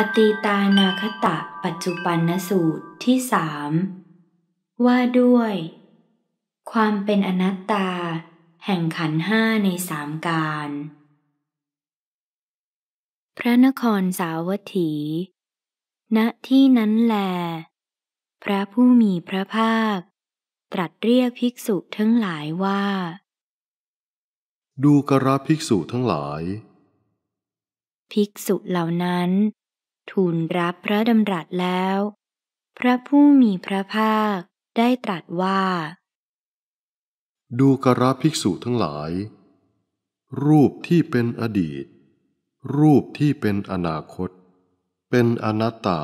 อตีตานาคตะปัจจุบันนสูตรที่สามว่าด้วย ความเป็นอนัตตา แห่งขันห้าในสามการ พระนครสาวัตถีณที่นั้นแล พระผู้มีพระภาค ตรัสเรียกภิกษุทั้งหลายว่า ดูกระภิกษุทั้งหลาย ภิกษุเหล่านั้นทูลรับพระดำรัสแล้ว พระผู้มีพระภาคได้ตรัสว่า ดูกรภิกษุทั้งหลาย รูปที่เป็นอดีต รูปที่เป็นอนาคต เป็นอนัตตา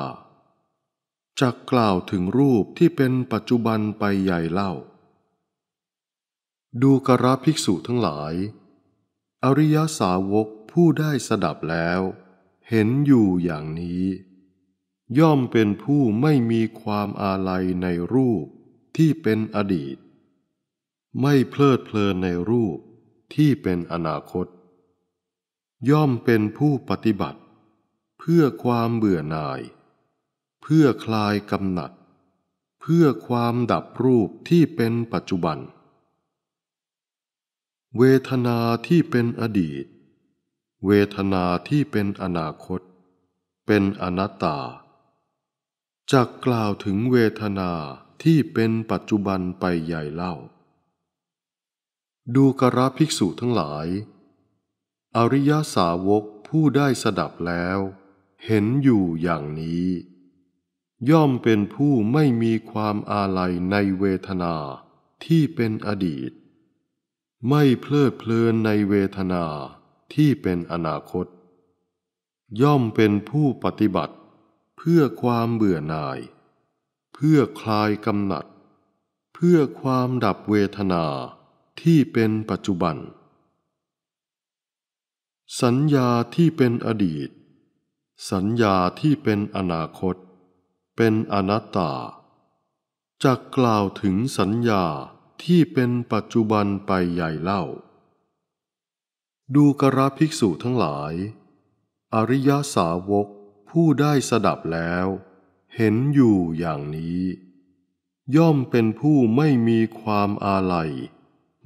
จะกกล่าวถึงรูปที่เป็นปัจจุบันไปใหญ่เล่า ดูกรภิกษุทั้งหลาย อริยสาวกผู้ได้สดับแล้วเห็นอยู่อย่างนี้ ย่อมเป็นผู้ไม่มีความอาลัยในรูปที่เป็นอดีต ไม่เพลิดเพลินในรูปที่เป็นอนาคต ย่อมเป็นผู้ปฏิบัติ เพื่อความเบื่อหน่าย เพื่อคลายกำหนัด เพื่อความดับรูปที่เป็นปัจจุบัน เวทนาที่เป็นอดีตเวทนาที่เป็นอนาคต เป็นอนัตตาจักกล่าวถึงเวทนาที่เป็นปัจจุบันไปใหญ่เล่า ดูกระภิกษุทั้งหลาย อริยสาวกผู้ได้สดับแล้ว เห็นอยู่อย่างนี้ ย่อมเป็นผู้ไม่มีความอาลัยในเวทนาที่เป็นอดีต ไม่เพลิดเพลินในเวทนาที่เป็นอนาคต ย่อมเป็นผู้ปฏิบัติ เพื่อความเบื่อหน่าย เพื่อคลายกำหนัด เพื่อความดับเวทนาที่เป็นปัจจุบัน สัญญาที่เป็นอดีต สัญญาที่เป็นอนาคต เป็นอนัตตา จะกล่าวถึงสัญญาที่เป็นปัจจุบันไปใหญ่เล่าดูกระภิกษุทั้งหลาย อริยสาวกผู้ได้สดับแล้ว เห็นอยู่อย่างนี้ ย่อมเป็นผู้ไม่มีความอาลัย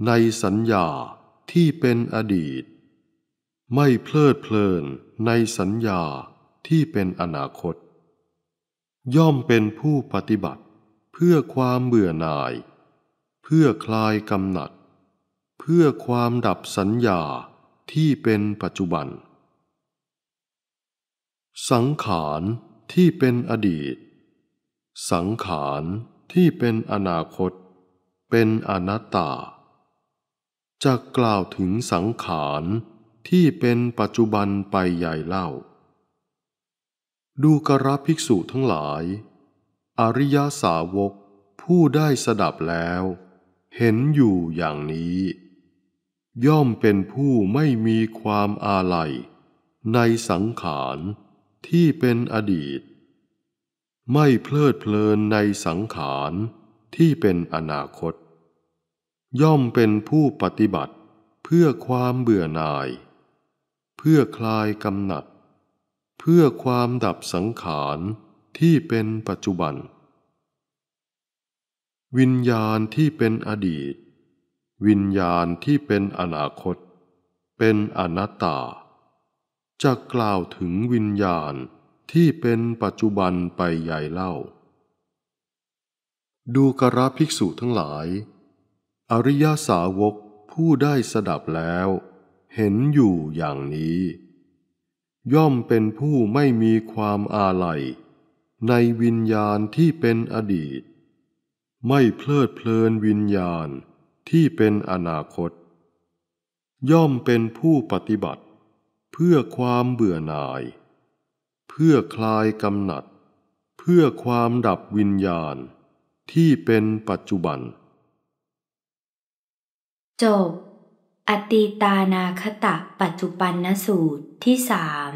ในสัญญาที่เป็นอดีต ไม่เพลิดเพลินในสัญญาที่เป็นอนาคต ย่อมเป็นผู้ปฏิบัติเพื่อความเบื่อหน่าย เพื่อคลายกำหนัด เพื่อความดับสัญญาที่เป็นปัจจุบัน สังขารที่เป็นอดีต สังขารที่เป็นอนาคต เป็นอนัตตา จะกล่าวถึงสังขารที่เป็นปัจจุบันไปใหญ่เล่า ดูกระภิกษุทั้งหลาย อริยสาวกผู้ได้สดับแล้ว เห็นอยู่อย่างนี้ย่อมเป็นผู้ไม่มีความอาลัย ในสังขารที่เป็นอดีต ไม่เพลิดเพลินในสังขารที่เป็นอนาคต ย่อมเป็นผู้ปฏิบัติเพื่อความเบื่อหน่าย เพื่อคลายกำหนัด เพื่อความดับสังขารที่เป็นปัจจุบัน วิญญาณที่เป็นอดีตวิญญาณที่เป็นอนาคต เป็นอนัตตา จะกล่าวถึงวิญญาณที่เป็นปัจจุบันไปใหญ่เล่า ดูกระภิกษุทั้งหลาย อริยาสาวกผู้ได้สดับแล้ว เห็นอยู่อย่างนี้ ย่อมเป็นผู้ไม่มีความอาลัย ในวิญญาณที่เป็นอดีต ไม่เพลิดเพลินวิญญาณที่เป็นอนาคต ย่อมเป็นผู้ปฏิบัติ เพื่อความเบื่อหน่าย เพื่อคลายกำหนัด เพื่อความดับวิญญาณ ที่เป็นปัจจุบัน จบอตีตานาคตะปัจจุบันนสูตรที่สาม